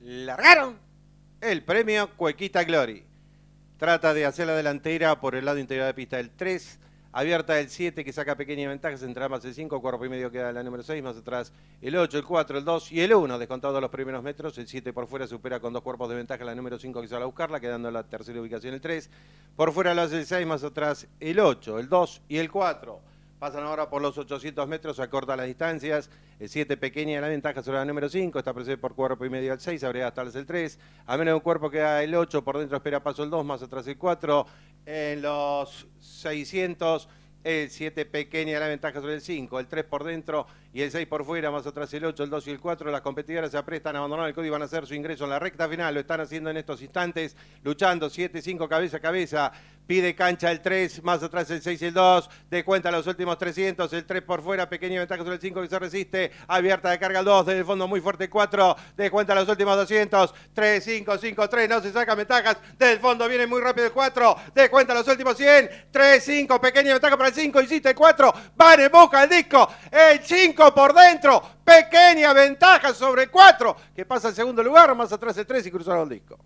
largaron el premio Cuequita Glory. Trata de hacer la delantera por el lado interior de pista del 3. Abierta el 7 que saca pequeñas ventajas, Entra más el 5, cuerpo y medio queda la número 6, más atrás el 8, el 4, el 2 y el 1, descontado los primeros metros, el 7 por fuera supera con dos cuerpos de ventaja la número 5 que sale a buscarla, quedando en la tercera ubicación el 3, por fuera lo hace el 6, más atrás el 8, el 2 y el 4. Pasan ahora por los 800 metros, acorta las distancias. El 7 pequeña la ventaja sobre la número 5. Está presente por cuerpo y medio al 6. Habría hasta el 3. A menos de un cuerpo queda el 8. Por dentro espera paso el 2. Más atrás el 4. En los 600. El 7 pequeña la ventaja sobre el 5, el 3 por dentro y el 6 por fuera, más atrás el 8, el 2 y el 4. Las competidoras se aprestan a abandonar el código y van a hacer su ingreso en la recta final. Lo están haciendo en estos instantes, luchando 7, 5 cabeza a cabeza pide cancha el 3, más atrás el 6 y el 2, de cuenta los últimos 300, el 3 por fuera, pequeña ventaja sobre el 5 que se resiste, abierta de carga el 2, desde el fondo muy fuerte el 4, de cuenta los últimos 200, 3, 5, 5, 3, no se sacan ventajas, del fondo viene muy rápido el 4, de cuenta los últimos 100, 3, 5, pequeña ventaja para el 5, hiciste el 4, van en busca el disco, el 5 por dentro, pequeña ventaja sobre el 4, que pasa al segundo lugar, más atrás el 3 y cruzaron el disco.